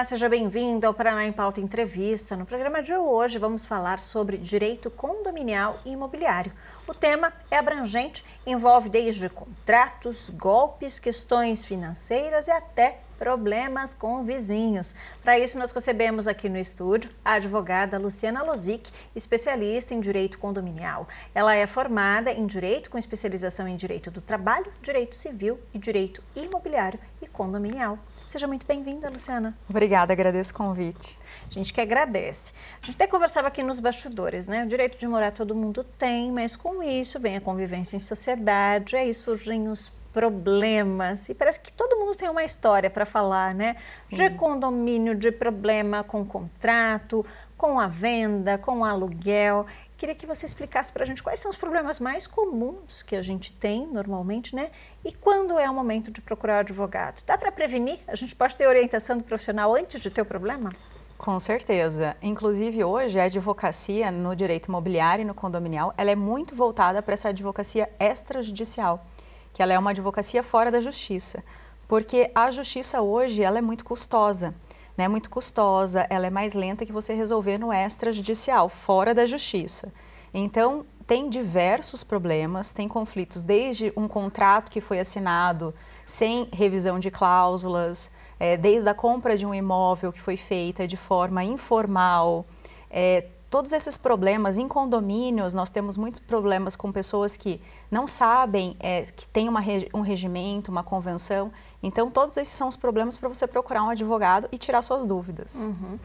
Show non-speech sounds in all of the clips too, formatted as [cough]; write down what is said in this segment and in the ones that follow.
Olá, seja bem-vindo ao Paraná em Pauta Entrevista. No programa de hoje vamos falar sobre direito condominial e imobiliário. O tema é abrangente, envolve desde contratos, golpes, questões financeiras e até problemas com vizinhos. Para isso, nós recebemos aqui no estúdio a advogada Luciana Lozic, especialista em direito condominial. Ela é formada em direito com especialização em direito do trabalho, direito civil e direito imobiliário e condominial. Seja muito bem-vinda, Luciana. Obrigada, agradeço o convite. A gente que agradece. A gente até conversava aqui nos bastidores, né? O direito de morar todo mundo tem, mas com isso vem a convivência em sociedade, aí surgem os problemas. E parece que todo mundo tem uma história para falar, né? Sim. De condomínio, de problema com contrato, com a venda, com o aluguel. Queria que você explicasse para a gente quais são os problemas mais comuns que a gente tem normalmente, né? E quando é o momento de procurar advogado? Dá para prevenir? A gente pode ter orientação do profissional antes de ter o problema? Com certeza. Inclusive, hoje, a advocacia no direito imobiliário e no condominial, ela é muito voltada para essa advocacia extrajudicial, que ela é uma advocacia fora da justiça, porque a justiça hoje, ela é muito custosa né, muito custosa, ela é mais lenta que você resolver no extrajudicial, fora da justiça. Então, tem diversos problemas, tem conflitos, desde um contrato que foi assinado sem revisão de cláusulas, é, desde a compra de um imóvel que foi feita de forma informal, é, todos esses problemas em condomínios, nós temos muitos problemas com pessoas que não sabem é, que tem uma, um regimento, uma convenção. Então, todos esses são os problemas para você procurar um advogado e tirar suas dúvidas. Uhum.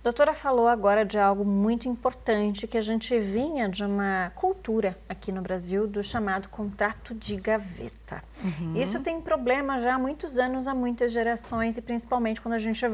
A doutora falou agora de algo muito importante que a gente vinha de uma cultura aqui no Brasil do chamado contrato de gaveta. Uhum. Isso tem problema já há muitos anos, há muitas gerações e principalmente quando a gente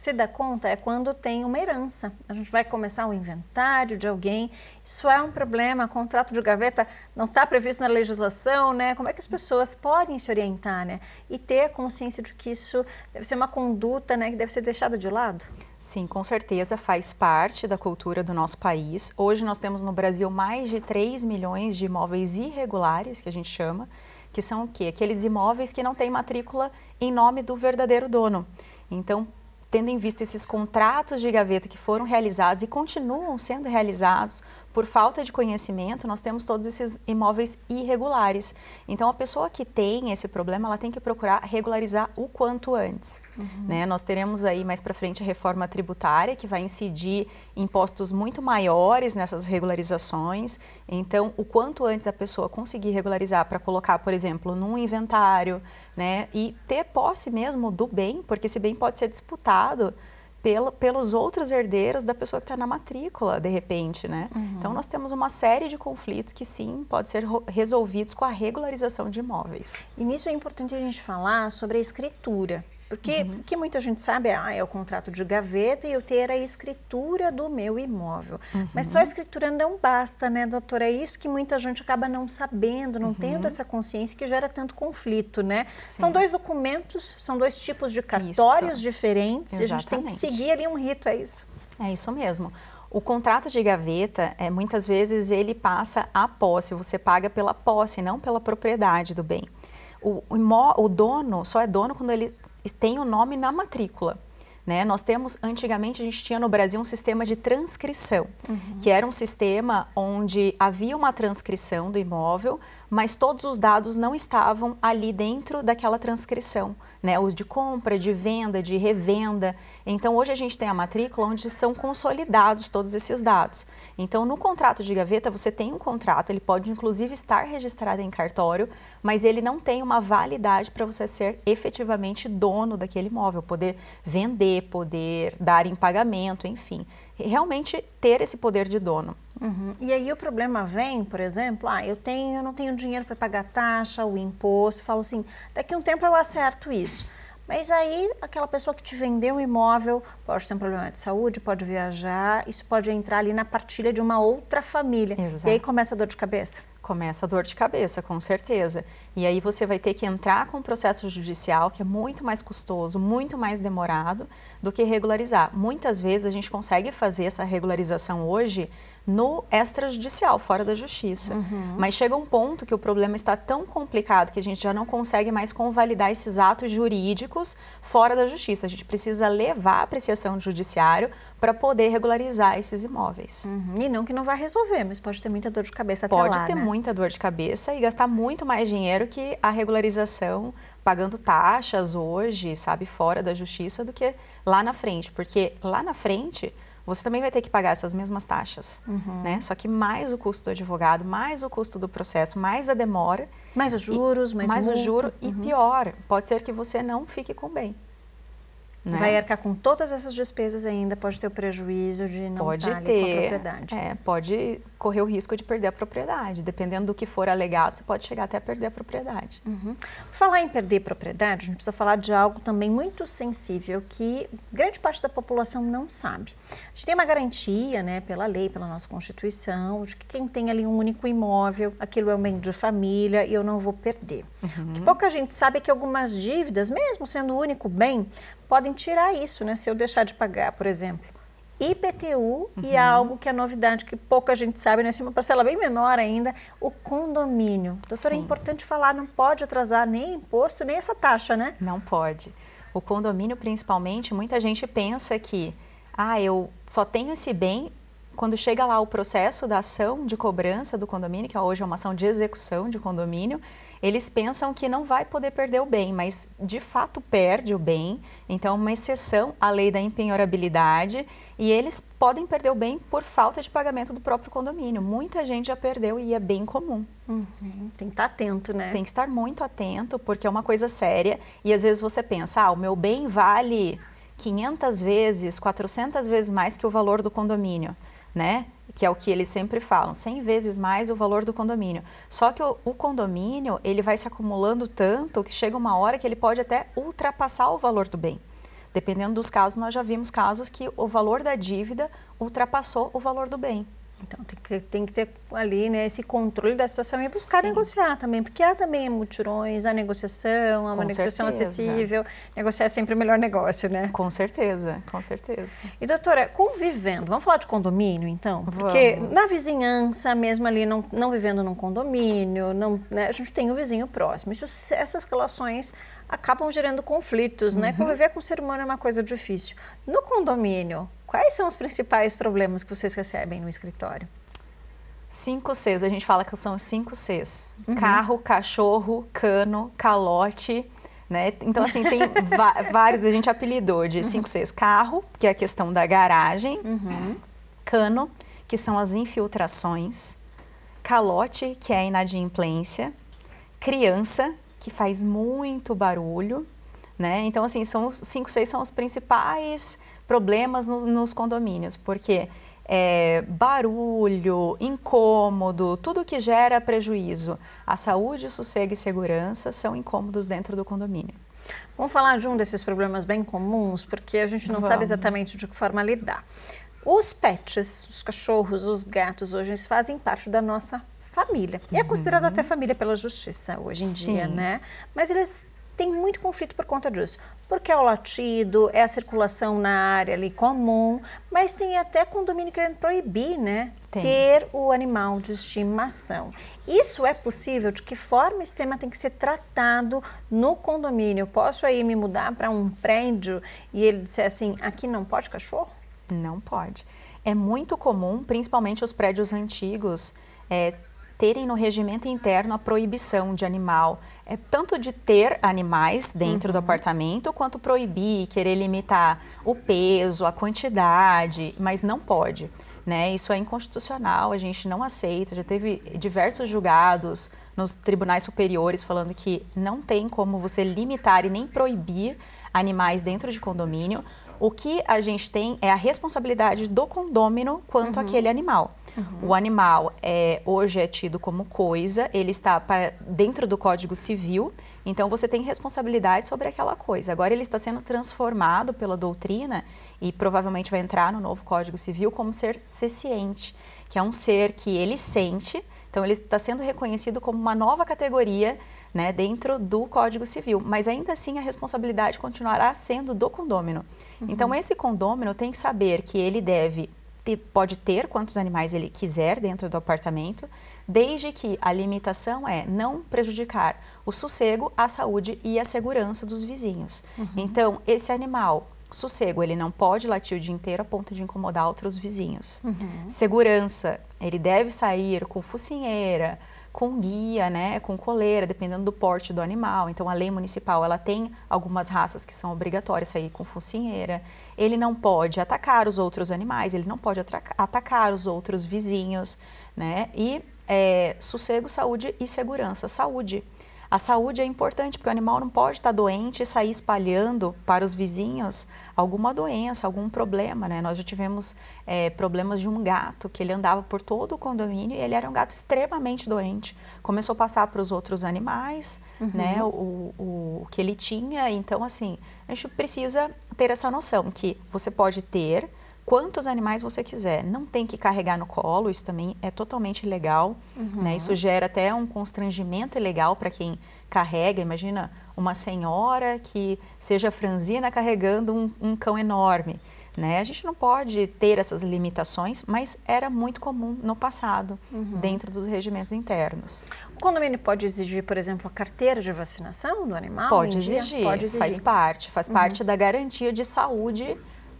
se dá conta é quando tem uma herança. A gente vai começar um inventário de alguém. Isso é um problema. Contrato de gaveta não está previsto na legislação, né? Como é que as pessoas podem se orientar, né? E ter a consciência de que isso deve ser uma conduta, né? Que deve ser deixada de lado? Sim, com certeza faz parte da cultura do nosso país. Hoje nós temos no Brasil mais de 3 milhões de imóveis irregulares, que a gente chama, que são o quê? Aqueles imóveis que não têm matrícula em nome do verdadeiro dono. Então, tendo em vista esses contratos de gaveta que foram realizados e continuam sendo realizados por falta de conhecimento, nós temos todos esses imóveis irregulares. Então, a pessoa que tem esse problema, ela tem que procurar regularizar o quanto antes. Uhum. Né? Nós teremos aí mais para frente a reforma tributária, que vai incidir impostos muito maiores nessas regularizações. Então, o quanto antes a pessoa conseguir regularizar para colocar, por exemplo, num inventário, né? e ter posse mesmo do bem, porque esse bem pode ser disputado pela, pelos outros herdeiros da pessoa que está na matrícula, de repente, né? Uhum. Então, nós temos uma série de conflitos que, sim, podem ser resolvidos com a regularização de imóveis. E nisso é importante a gente falar sobre a escritura, porque uhum. que muita gente sabe ah, é o contrato de gaveta e eu ter a escritura do meu imóvel. Uhum. Mas só a uhum. escritura não basta, né, doutora? É isso que muita gente acaba não sabendo, não uhum. tendo essa consciência que gera tanto conflito, né? Sim. São dois documentos, são dois tipos de cartórios isso. diferentes Exatamente. e a gente tem que seguir ali um rito, é isso. É isso mesmo. O contrato de gaveta, é, muitas vezes, ele passa a posse, você paga pela posse, não pela propriedade do bem. O, o, o, dono só é dono quando ele tem o nome na matrícula. Né? Nós temos, antigamente, a gente tinha no Brasil um sistema de transcrição, uhum. que era um sistema onde havia uma transcrição do imóvel, mas todos os dados não estavam ali dentro daquela transcrição, né? Os de compra, de venda, de revenda. Então hoje a gente tem a matrícula onde são consolidados todos esses dados. Então no contrato de gaveta você tem um contrato, ele pode inclusive estar registrado em cartório, mas ele não tem uma validade para você ser efetivamente dono daquele imóvel, poder vender, poder dar em pagamento, enfim, realmente ter esse poder de dono. Uhum. E aí o problema vem, por exemplo, ah, eu tenho, eu não tenho dinheiro para pagar taxa, o imposto, falo assim, daqui a um tempo eu acerto isso. Mas aí aquela pessoa que te vendeu o imóvel pode ter um problema de saúde, pode viajar, isso pode entrar ali na partilha de uma outra família. Exato. E aí começa a dor de cabeça. Começa a dor de cabeça, com certeza. E aí você vai ter que entrar com o processo judicial, que é muito mais custoso, muito mais demorado do que regularizar. Muitas vezes a gente consegue fazer essa regularização hoje no extrajudicial, fora da justiça. Uhum. Mas chega um ponto que o problema está tão complicado que a gente já não consegue mais convalidar esses atos jurídicos fora da justiça. A gente precisa levar a apreciação do judiciário para poder regularizar esses imóveis. Uhum. E não que não vai resolver, mas pode ter muita dor de cabeça até Pode ter né? muita dor de cabeça e gastar muito mais dinheiro que a regularização pagando taxas hoje, sabe, fora da justiça do que lá na frente, porque lá na frente você também vai ter que pagar essas mesmas taxas, uhum. né? Só que mais o custo do advogado, mais o custo do processo, mais a demora. Mais os juros, mais, mais o juro. Uhum. E pior, pode ser que você não fique com bem. Né? Vai arcar com todas essas despesas ainda, pode ter o prejuízo de não pode estar tá ter, com a propriedade. É, pode correr o risco de perder a propriedade. Dependendo do que for alegado, você pode chegar até a perder a propriedade. Uhum. falar em perder propriedade, a gente precisa falar de algo também muito sensível que grande parte da população não sabe. A gente tem uma garantia, né, pela lei, pela nossa Constituição, de que quem tem ali um único imóvel, aquilo é um bem de família e eu não vou perder. Uhum. O que uhum. pouca gente sabe é que algumas dívidas, mesmo sendo o único bem, podem podem tirar isso, né? Se eu deixar de pagar, por exemplo, IPTU uhum. e algo que é novidade, que pouca gente sabe, né? Assim, uma parcela bem menor ainda, o condomínio. Doutora, é Sim. é importante falar, não pode atrasar nem imposto, nem essa taxa, né? Não pode. O condomínio, principalmente, muita gente pensa que, ah, eu só tenho esse bem quando chega lá o processo da ação de cobrança do condomínio, que hoje é uma ação de execução de condomínio, eles pensam que não vai poder perder o bem, mas de fato perde o bem. Então, é uma exceção à lei da empenhorabilidade e eles podem perder o bem por falta de pagamento do próprio condomínio. Muita gente já perdeu e é bem comum. Uhum. Tem que estar atento, né? Tem que estar muito atento, porque é uma coisa séria. E às vezes você pensa, ah, o meu bem vale 500 vezes, 400 vezes mais que o valor do condomínio né? Que é o que eles sempre falam, 100 vezes mais o valor do condomínio. Só que o, o condomínio, ele vai se acumulando tanto que chega uma hora que ele pode até ultrapassar o valor do bem. Dependendo dos casos, nós já vimos casos que o valor da dívida ultrapassou o valor do bem. Então tem que, tem que ter ali né, esse controle da situação e buscar Sim. negociar também, porque há também mutirões, há negociação, há uma com negociação certeza. acessível. Negociar é sempre o melhor negócio, né? Com certeza, com certeza. E doutora, convivendo, vamos falar de condomínio então? Porque vamos. na vizinhança, mesmo ali, não, não vivendo num condomínio, não, né, a gente tem um vizinho próximo. Isso, essas relações acabam gerando conflitos, né? Uhum. Conviver com o ser humano é uma coisa difícil. No condomínio, Quais são os principais problemas que vocês recebem no escritório? Cinco Cs, a gente fala que são os cinco Cs. Uhum. Carro, cachorro, cano, calote, né? Então, assim, tem [laughs] vários, a gente apelidou de cinco uhum. Cs. Carro, que é a questão da garagem. Uhum. Cano, que são as infiltrações. Calote, que é a inadimplência. Criança, que faz muito barulho. Né? Então, assim, são os cinco, C's são os principais problemas no, nos condomínios, porque é, barulho, incômodo, tudo que gera prejuízo à saúde, sossego e segurança são incômodos dentro do condomínio. Vamos falar de um desses problemas bem comuns, porque a gente não Vamos. sabe exatamente de que forma lidar. Os pets, os cachorros, os gatos, hoje eles fazem parte da nossa família. E é uhum. considerado uhum. até família pela justiça hoje em Sim. dia, né? Mas eles têm muito conflito por conta disso porque é o latido, é a circulação na área ali comum, mas tem até condomínio querendo proibir, né? Tem. Ter o animal de estimação. Isso é possível? De que forma esse tema tem que ser tratado no condomínio? Eu posso aí me mudar para um prédio e ele disser assim: aqui não pode cachorro? Não pode. É muito comum, principalmente os prédios antigos, é, terem no regimento interno a proibição de animal, é tanto de ter animais dentro uhum. do apartamento, quanto proibir, querer limitar o peso, a quantidade, mas não pode. Né? Isso é inconstitucional, a gente não aceita. Já teve diversos julgados nos tribunais superiores falando que não tem como você limitar e nem proibir animais dentro de condomínio. O que a gente tem é a responsabilidade do condômino quanto uhum. àquele animal. Uhum. O animal é, hoje é tido como coisa, ele está para, dentro do Código Civil, então você tem responsabilidade sobre aquela coisa. Agora ele está sendo transformado pela doutrina e provavelmente vai entrar no novo Código Civil como ser cesciente, que é um ser que ele sente, então ele está sendo reconhecido como uma nova categoria né, dentro do Código Civil, mas ainda assim a responsabilidade continuará sendo do condômino. Uhum. Então esse condômino tem que saber que ele deve ter, pode ter quantos animais ele quiser dentro do apartamento, desde que a limitação é não prejudicar o sossego, a saúde e a segurança dos vizinhos. Uhum. Então, esse animal sossego, ele não pode latir o dia inteiro a ponto de incomodar outros vizinhos. Uhum. Segurança, ele deve sair com focinheira, com guia, né, com coleira, dependendo do porte do animal. Então a lei municipal, ela tem algumas raças que são obrigatórias sair com focinheira. Ele não pode atacar os outros animais, ele não pode atacar os outros vizinhos, né? E é, sossego, saúde e segurança, saúde. A saúde é importante, porque o animal não pode estar doente e sair espalhando para os vizinhos alguma doença, algum problema, né? Nós já tivemos é, problemas de um gato que ele andava por todo o condomínio e ele era um gato extremamente doente. Começou a passar para os outros animais, uhum. né? O, o, o que ele tinha. Então, assim, a gente precisa ter essa noção que você pode ter quantos animais você quiser. Não tem que carregar no colo, isso também é totalmente legal. Uhum. Né? Isso gera até um constrangimento ilegal para quem carrega. Imagina uma senhora que seja franzina carregando um, um cão enorme. Né? A gente não pode ter essas limitações, mas era muito comum no passado, uhum. dentro dos regimentos internos. O condomínio pode exigir, por exemplo, a carteira de vacinação do animal? Pode, exigir, pode exigir, faz parte, faz uhum. parte da garantia de saúde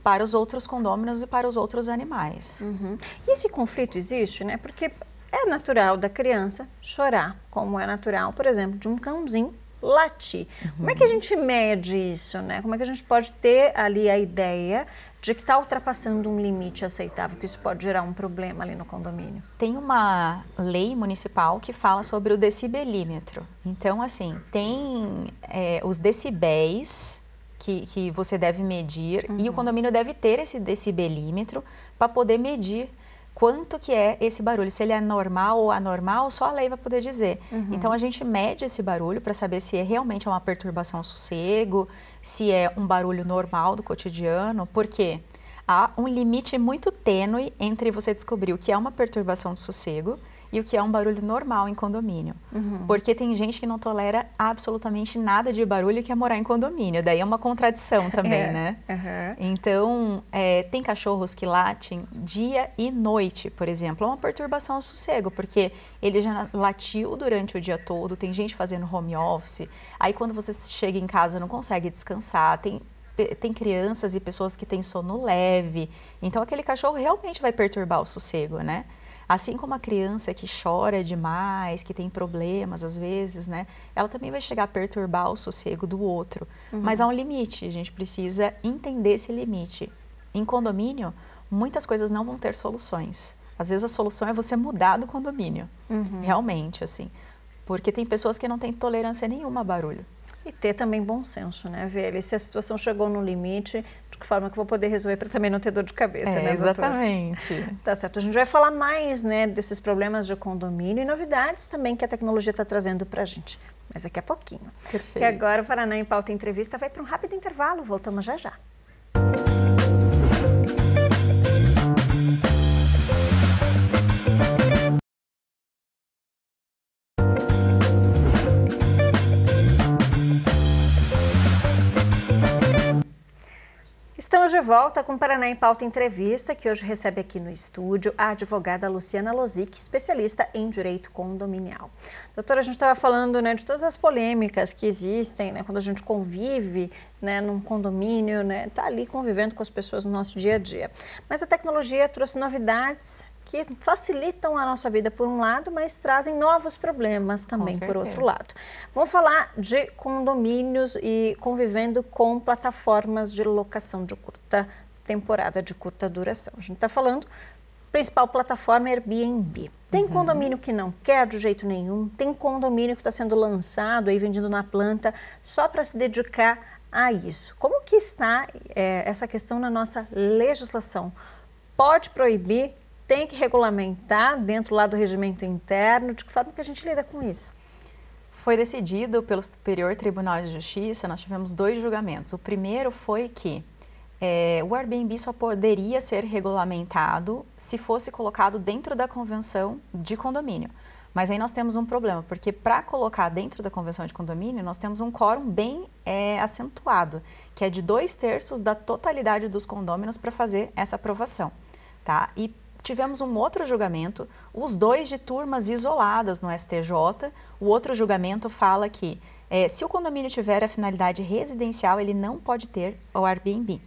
para os outros condôminos e para os outros animais. Uhum. E esse conflito existe, né? Porque é natural da criança chorar, como é natural, por exemplo, de um cãozinho latir. Uhum. Como é que a gente mede isso, né? Como é que a gente pode ter ali a ideia de que está ultrapassando um limite aceitável, que isso pode gerar um problema ali no condomínio? Tem uma lei municipal que fala sobre o decibelímetro. Então, assim, tem é, os decibéis que, que você deve medir uhum. e o uhum. condomínio deve ter esse decibelímetro para poder medir quanto que é esse barulho, se ele é normal ou anormal, só a lei vai poder dizer. Uhum. Então a gente mede esse barulho para saber se é realmente é uma perturbação ao sossego, se é um barulho normal do cotidiano, porque há um limite muito tênue entre você descobrir o que é uma perturbação de sossego e o que é um barulho normal em condomínio. Uhum. Porque tem gente que não tolera absolutamente nada de barulho que é morar em condomínio. Daí é uma contradição é, também, é. né? Uhum. Então, é, tem cachorros que latem dia e noite, por exemplo. É uma perturbação ao sossego, porque ele já latiu durante o dia todo, tem gente fazendo home office. Aí, quando você chega em casa, não consegue descansar. Tem tem crianças e pessoas que têm sono leve. Então, aquele cachorro realmente vai perturbar o sossego, né? Assim como a criança que chora demais, que tem problemas às vezes, né? Ela também vai chegar a perturbar o sossego do outro. Uhum. Mas há um limite, a gente precisa entender esse limite. Em condomínio, muitas coisas não vão ter soluções. Às vezes a solução é você mudar do condomínio, uhum. realmente, assim. Porque tem pessoas que não têm tolerância nenhuma a barulho. E ter também bom senso, né, ver ali se a situação chegou no limite, de que forma que vou poder resolver para também não ter dor de cabeça, é, né, Exatamente. Doutora? Tá certo. A gente vai falar mais, né, desses problemas de condomínio e novidades também que a tecnologia está trazendo para a gente. Mas daqui a pouquinho. Perfeito. E agora o Paraná em Pauta Entrevista vai para um rápido intervalo. Voltamos já já. Estamos de volta com Paraná em Pauta Entrevista, que hoje recebe aqui no estúdio a advogada Luciana Lozic, especialista em direito condominial. Doutora, a gente estava falando né, de todas as polêmicas que existem né, quando a gente convive né, num condomínio, está né, tá ali convivendo com as pessoas no nosso dia a dia. Mas a tecnologia trouxe novidades que facilitam a nossa vida por um lado, mas trazem novos problemas também por outro lado. Vamos falar de condomínios e convivendo com plataformas de locação de curta temporada, de curta duração. A gente está falando principal plataforma é Airbnb. Tem uhum. condomínio que não quer de jeito nenhum, tem condomínio que está sendo lançado aí vendido na planta só para se dedicar a isso. Como que está é, essa questão na nossa legislação? Pode proibir tem que regulamentar dentro lá do regimento interno? De que forma que a gente lida com isso? Foi decidido pelo Superior Tribunal de Justiça, nós tivemos dois julgamentos. O primeiro foi que é, o Airbnb só poderia ser regulamentado se fosse colocado dentro da convenção de condomínio. Mas aí nós temos um problema, porque para colocar dentro da convenção de condomínio, nós temos um quórum bem é, acentuado, que é de dois terços da totalidade dos condôminos para fazer essa aprovação. Tá? E tivemos um outro julgamento, os dois de turmas isoladas no STJ. O outro julgamento fala que é, se o condomínio tiver a finalidade residencial, ele não pode ter o Airbnb.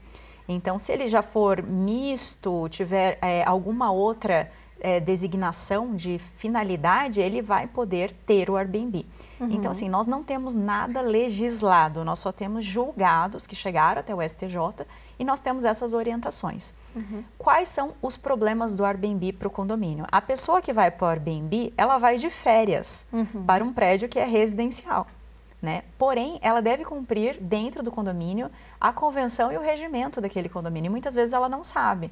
Então, se ele já for misto, tiver é, alguma outra é, designação de finalidade, ele vai poder ter o Airbnb. Uhum. Então, assim, nós não temos nada legislado, nós só temos julgados que chegaram até o STJ e nós temos essas orientações. Uhum. Quais são os problemas do Airbnb para o condomínio? A pessoa que vai para o Airbnb, ela vai de férias uhum. para um prédio que é residencial. Né? Porém, ela deve cumprir dentro do condomínio a convenção e o regimento daquele condomínio. E muitas vezes ela não sabe.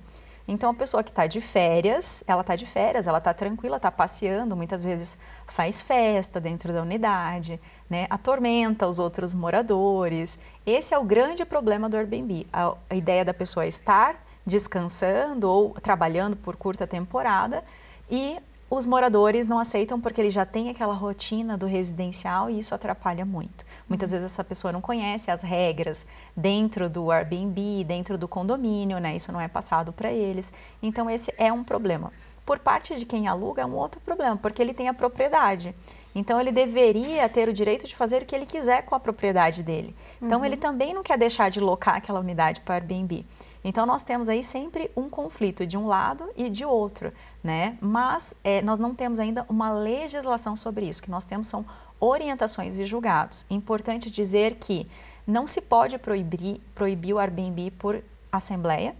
Então, a pessoa que está de férias, ela está de férias, ela está tranquila, está passeando, muitas vezes faz festa dentro da unidade, né? atormenta os outros moradores. Esse é o grande problema do Airbnb. A, a ideia da pessoa estar descansando ou trabalhando por curta temporada e os moradores não aceitam porque ele já tem aquela rotina do residencial e isso atrapalha muito. Muitas uhum. vezes essa pessoa não conhece as regras dentro do Airbnb, dentro do condomínio, né? Isso não é passado para eles. Então esse é um problema por parte de quem aluga é um outro problema, porque ele tem a propriedade. Então ele deveria ter o direito de fazer o que ele quiser com a propriedade dele. Então uhum. ele também não quer deixar de locar aquela unidade para Airbnb. Então nós temos aí sempre um conflito de um lado e de outro, né? Mas é, nós não temos ainda uma legislação sobre isso. O que nós temos são orientações e julgados. Importante dizer que não se pode proibir, proibir o Airbnb por assembleia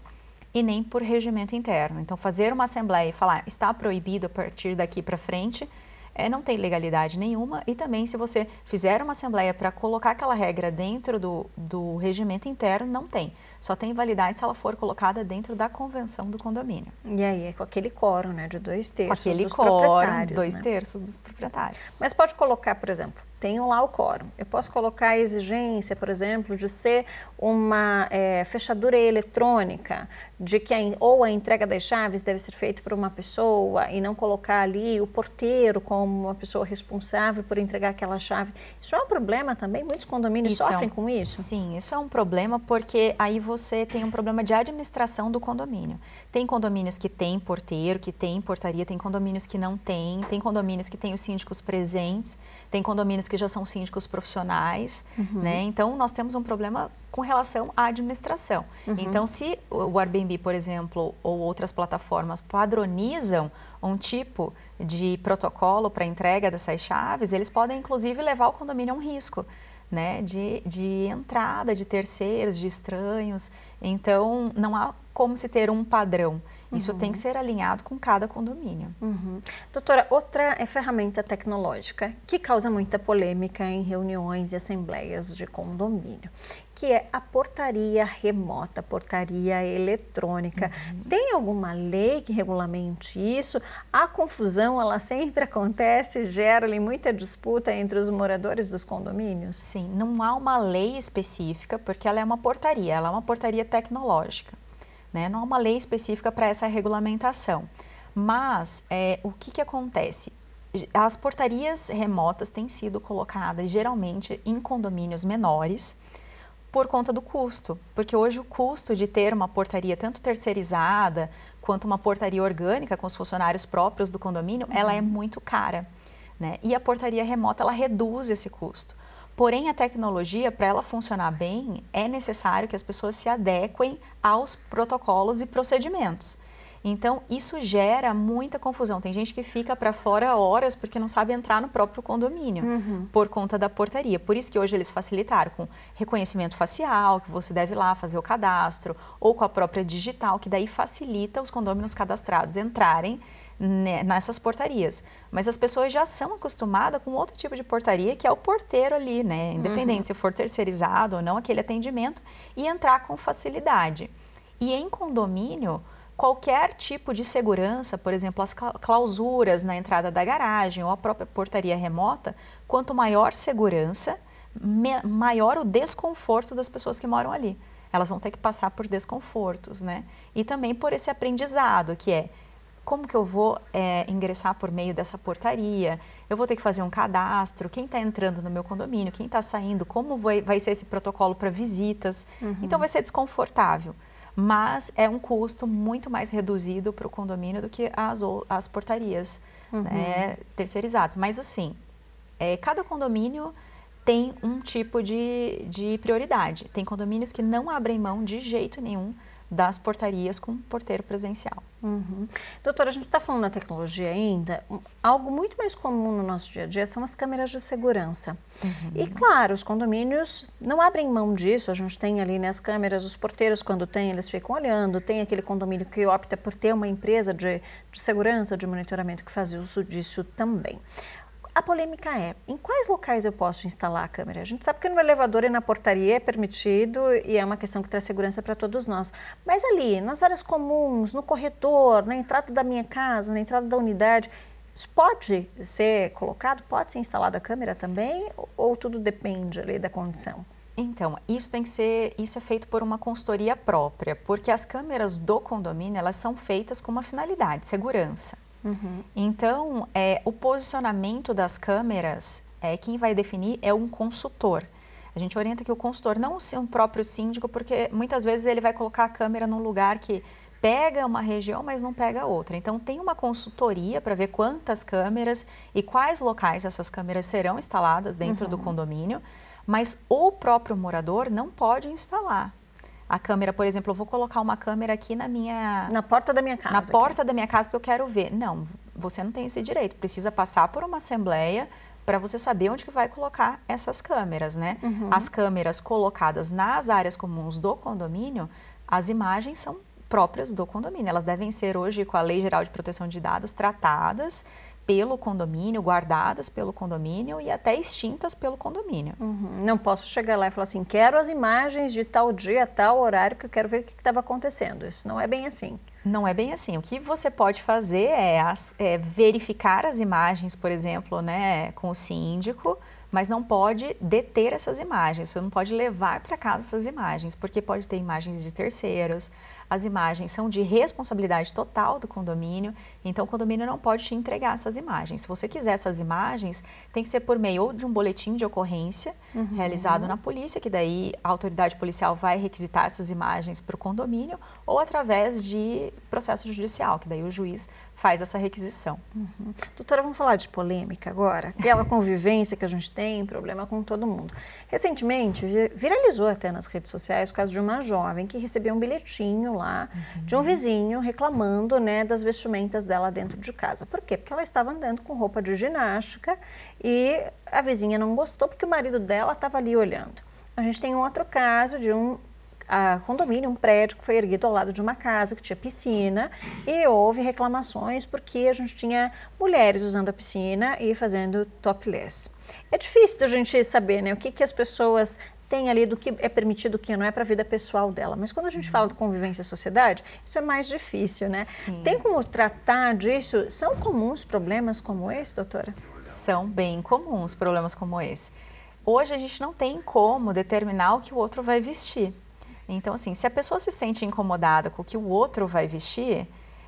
e nem por regimento interno. Então, fazer uma assembleia e falar está proibido a partir daqui para frente é, não tem legalidade nenhuma. E também, se você fizer uma assembleia para colocar aquela regra dentro do, do regimento interno, não tem. Só tem validade se ela for colocada dentro da convenção do condomínio. E aí é com aquele quórum, né, de dois terços com aquele dos quórum, dois né? terços dos proprietários. Mas pode colocar, por exemplo, tenho lá o quórum. Eu posso colocar a exigência, por exemplo, de ser uma é, fechadura eletrônica, de que a, ou a entrega das chaves deve ser feita por uma pessoa e não colocar ali o porteiro como uma pessoa responsável por entregar aquela chave. Isso é um problema também? Muitos condomínios isso sofrem é um, com isso? Sim, isso é um problema porque aí você tem um problema de administração do condomínio. Tem condomínios que têm porteiro, que têm portaria, tem condomínios que não têm, tem condomínios que têm os síndicos presentes, tem condomínios que já são síndicos profissionais, uhum. né? Então, nós temos um problema com relação à administração. Uhum. Então, se o Airbnb, por exemplo, ou outras plataformas padronizam um tipo de protocolo para entrega dessas chaves, eles podem, inclusive, levar o condomínio a um risco. Né, de, de entrada de terceiros, de estranhos. Então, não há como se ter um padrão. Isso uhum. tem que uhum. ser alinhado com cada condomínio. Uhum. Doutora, outra é ferramenta tecnológica que causa muita polêmica em reuniões e assembleias de condomínio, que é a portaria remota, portaria eletrônica. Uhum. Tem alguma lei que regulamente isso? A confusão, ela sempre [laughs] acontece, gera ali muita disputa entre os moradores dos condomínios? Sim, não há uma lei específica, porque ela é uma portaria, ela é uma portaria tecnológica. Né? Não há é uma lei específica para essa regulamentação. Mas é, o que, que acontece? As portarias remotas têm sido colocadas geralmente em condomínios menores por conta do custo, porque hoje o custo de ter uma portaria tanto terceirizada quanto uma portaria orgânica com os funcionários próprios do condomínio, uhum. ela é uhum. muito cara. Né? E a portaria remota ela reduz esse custo. Porém, a tecnologia, para ela funcionar bem, é necessário que as pessoas se adequem aos protocolos e procedimentos. Então, isso gera muita confusão. Tem gente que fica para fora horas porque não sabe entrar no próprio condomínio uhum. por conta da portaria. Por isso que hoje eles facilitaram com reconhecimento facial, que você deve ir lá fazer o cadastro, ou com a própria digital, que daí facilita os condôminos cadastrados entrarem né, nessas portarias. Mas as pessoas já são acostumadas com outro tipo de portaria, que é o porteiro ali, né? Uhum. Independente uhum. se for terceirizado ou não aquele atendimento, e entrar com facilidade. E em condomínio, qualquer tipo de segurança, por exemplo, as clausuras na entrada da garagem ou a própria portaria remota, quanto maior segurança, maior o desconforto das pessoas que moram ali. Elas vão ter que passar por desconfortos, né? E também por esse aprendizado que é como que eu vou é, ingressar por meio dessa portaria, eu vou ter que fazer um cadastro, quem está entrando no meu condomínio, quem está saindo, como vai, vai, ser esse protocolo para visitas. Uhum. Então vai ser desconfortável, mas é um custo muito mais reduzido para o condomínio do que as, as portarias uhum. né, terceirizadas. Mas assim, é, cada condomínio tem um tipo de, de prioridade. Tem condomínios que não abrem mão de jeito nenhum das portarias com porteiro presencial. Uhum. Doutora, a gente está falando da tecnologia ainda. Algo muito mais comum no nosso dia a dia são as câmeras de segurança. Uhum. E claro, os condomínios não abrem mão disso. A gente tem ali né, as câmeras, os porteiros, quando tem, eles ficam olhando. Tem aquele condomínio que opta por ter uma empresa de, de segurança, de monitoramento, que faz uso disso também a polêmica é, em quais locais eu posso instalar a câmera? A gente sabe que no elevador e na portaria é permitido e é uma questão que traz segurança para todos nós. Mas ali, nas áreas comuns, no corredor, na entrada da minha casa, na entrada da unidade, isso pode ser colocado? Pode ser instalada a câmera também? Ou tudo depende ali da condição? Então, isso tem que ser, isso é feito por uma consultoria própria, porque as câmeras do condomínio, elas são feitas com uma finalidade, segurança. Uhum. Então, é, o posicionamento das câmeras, é, quem vai definir é um consultor. A gente orienta que o consultor, não um próprio síndico, porque muitas vezes ele vai colocar a câmera num lugar que pega uma região, mas não pega outra. Então, tem uma consultoria para ver quantas câmeras e quais locais essas câmeras serão instaladas dentro uhum. do condomínio, mas o próprio morador não pode instalar a câmera, por exemplo, eu vou colocar uma câmera aqui na minha... Na porta da minha casa. Na porta aqui. da minha casa, porque eu quero ver. Não, você não tem esse direito. Precisa passar por uma assembleia para você saber onde que vai colocar essas câmeras, né? Uhum. As câmeras colocadas nas áreas comuns do condomínio, as imagens são próprias do condomínio. Elas devem ser hoje, com a Lei Geral de Proteção de Dados, tratadas pelo condomínio, guardadas pelo condomínio e até extintas pelo condomínio. Uhum. Não posso chegar lá e falar assim, quero as imagens de tal dia, tal horário, que eu quero ver o que estava acontecendo. Isso não é bem assim. Não é bem assim. O que você pode fazer é, as, é verificar as imagens, por exemplo, né, com o síndico, mas não pode deter essas imagens, você não pode levar para casa essas imagens, porque pode ter imagens de terceiros, as imagens são de responsabilidade total do condomínio, então o condomínio não pode te entregar essas imagens. Se você quiser essas imagens, tem que ser por meio de um boletim de ocorrência uhum. realizado na polícia, que daí a autoridade policial vai requisitar essas imagens para o condomínio, ou através de processo judicial, que daí o juiz faz essa requisição. Uhum. Doutora, vamos falar de polêmica agora? Aquela [laughs] convivência que a gente tem, problema com todo mundo. Recentemente, viralizou até nas redes sociais o caso de uma jovem que recebeu um bilhetinho lá uhum. de um vizinho reclamando né, das vestimentas dela dentro de casa. Por quê? Porque ela estava andando com roupa de ginástica e a vizinha não gostou porque o marido dela estava ali olhando. A gente tem um outro caso de um a condomínio, um prédio que foi erguido ao lado de uma casa que tinha piscina e houve reclamações porque a gente tinha mulheres usando a piscina e fazendo topless. É difícil da gente saber né, o que, que as pessoas têm ali do que é permitido, o que não é para a vida pessoal dela. Mas quando a gente fala de convivência e sociedade, isso é mais difícil, né? Sim. Tem como tratar disso? São comuns problemas como esse, doutora? São bem comuns problemas como esse. Hoje a gente não tem como determinar o que o outro vai vestir. Então, assim, se a pessoa se sente incomodada com o que o outro vai vestir,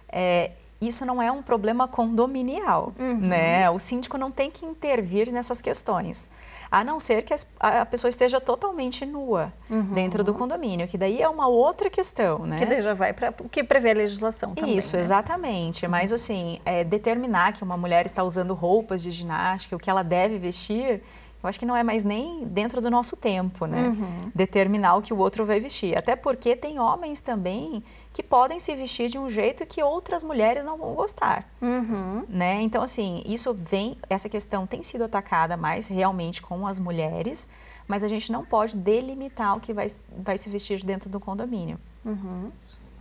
é, isso não é um problema condominial, uhum. né? O síndico não tem que intervir nessas questões, a não ser que a, pessoa esteja totalmente nua uhum. dentro do condomínio, que daí é uma outra questão, né? Que daí já vai para o que prevê a legislação também. Né? Isso, né? exatamente. Mas uhum. assim, é, determinar que uma mulher está usando roupas de ginástica, o que ela deve vestir, eu acho que não é mais nem dentro do nosso tempo, né? Uhum. Determinar o que o outro vai vestir. Até porque tem homens também que podem se vestir de um jeito que outras mulheres não vão gostar, uhum. né? Então assim, isso vem, essa questão tem sido atacada mais realmente com as mulheres, mas a gente não pode delimitar o que vai, vai se vestir dentro do condomínio. Uhum.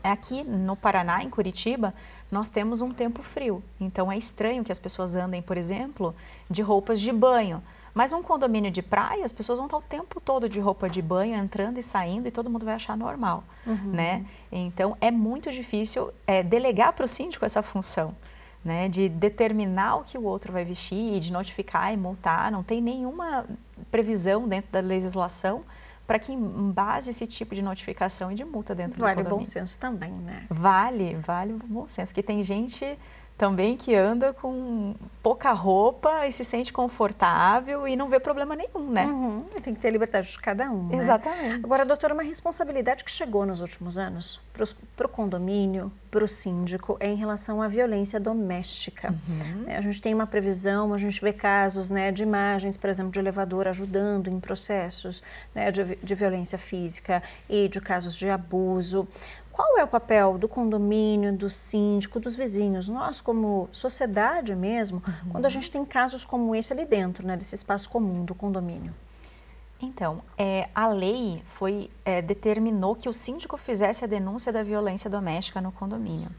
Aqui no Paraná, em Curitiba, nós temos um tempo frio, então é estranho que as pessoas andem, por exemplo, de roupas de banho mas um condomínio de praia, as pessoas vão estar o tempo todo de roupa de banho, entrando e saindo, e todo mundo vai achar normal, uhum. né? Então, é muito difícil é, delegar para o síndico essa função. Né, de determinar o que o outro vai vestir, de notificar e multar, não tem nenhuma previsão dentro da legislação para que base esse tipo de notificação e de multa dentro vale do condomínio. Vale bom senso também, né? Vale, vale bom senso, que tem gente também que anda com pouca roupa e se sente confortável e não vê problema nenhum, né? Uhum. Tem que ter liberdade de cada um. Né? Exatamente. Né? Agora, doutora, uma responsabilidade que chegou nos últimos anos para o condomínio, para o síndico, é em relação à violência doméstica. Uhum. É, a gente tem uma previsão, a gente vê casos né, de imagens, por exemplo, de elevador ajudando em processos né, de, de violência física e de casos de abuso qual é o papel do condomínio, do síndico, dos vizinhos, nós como sociedade mesmo, uhum. quando a uhum. gente tem casos como esse ali dentro, né, desse espaço comum do condomínio? Então, é, a lei foi é, determinou que o síndico fizesse a denúncia da violência doméstica no condomínio.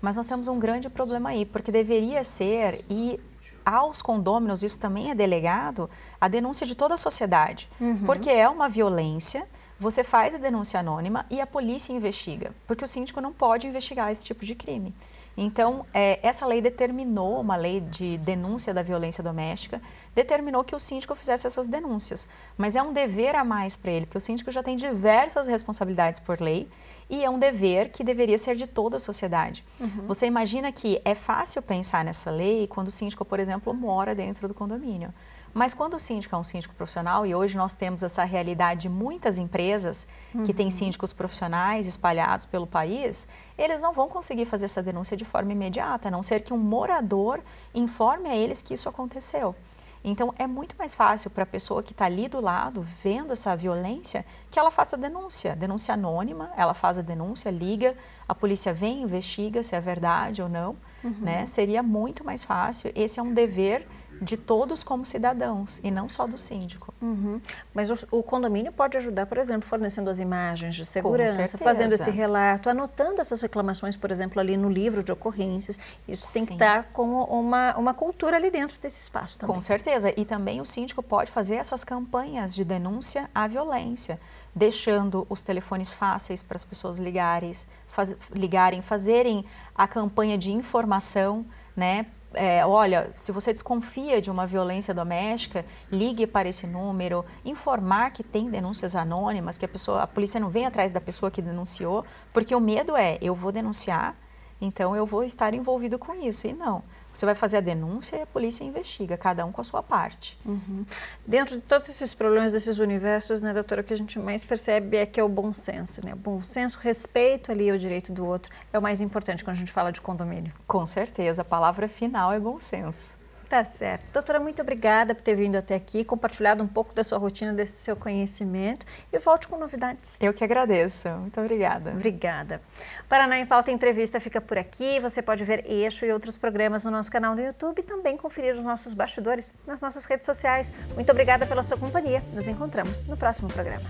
Mas nós temos um grande problema aí, porque deveria ser e aos condôminos isso também é delegado a denúncia de toda a sociedade, uhum. porque é uma violência você faz a denúncia anônima e a polícia investiga, porque o síndico não pode investigar esse tipo de crime. Então, é, essa lei determinou, uma lei de denúncia da violência doméstica, determinou que o síndico fizesse essas denúncias. Mas é um dever a mais para ele, porque o síndico já tem diversas responsabilidades por lei e é um dever que deveria ser de toda a sociedade. Uhum. Você imagina que é fácil pensar nessa lei quando o síndico, por exemplo, mora dentro do condomínio. Mas quando o síndico é um síndico profissional, e hoje nós temos essa realidade de muitas empresas uhum. que têm uhum. síndicos profissionais espalhados pelo país, eles não vão conseguir fazer essa denúncia de forma imediata, a não ser que um morador informe a eles que isso aconteceu. Então, é muito mais fácil para a pessoa que está ali do lado, vendo essa violência, que ela faça a denúncia. Denúncia anônima, ela faz a denúncia, liga, a polícia vem, investiga se é verdade ou não. Uhum. Né? Seria muito mais fácil. Esse é um dever de todos como cidadãos e não só do síndico. Uhum. Mas o, o, condomínio pode ajudar, por exemplo, fornecendo as imagens de segurança, fazendo esse relato, anotando essas reclamações, por exemplo, ali no livro de ocorrências. Isso Sim. tem que estar como uma, uma cultura ali dentro desse espaço também. Com certeza. E também o síndico pode fazer essas campanhas de denúncia à violência deixando os telefones fáceis para as pessoas ligarem, faz, ligarem, fazerem a campanha de informação, né, é, olha, se você desconfia de uma violência doméstica, ligue para esse número, informar que tem denúncias anônimas, que a pessoa, a polícia não vem atrás da pessoa que denunciou, porque o medo é, eu vou denunciar, então eu vou estar envolvido com isso. E não, você vai fazer a denúncia e a polícia investiga, cada um com a sua parte. Uhum. Dentro de todos esses problemas, desses universos, né, doutora, o que a gente mais percebe é que é o bom senso, né? O bom senso, respeito ali ao direito do outro é o mais importante quando a gente fala de condomínio. Com certeza, a palavra final é bom senso. Tá certo. Doutora, muito obrigada por ter vindo até aqui, compartilhado um pouco da sua rotina, desse seu conhecimento e volte com novidades. Eu que agradeço. Muito obrigada. Obrigada. Paraná em Pauta Entrevista fica por aqui. Você pode ver Eixo e outros programas no nosso canal no YouTube e também conferir os nossos bastidores nas nossas redes sociais. Muito obrigada pela sua companhia. Nos encontramos no próximo programa.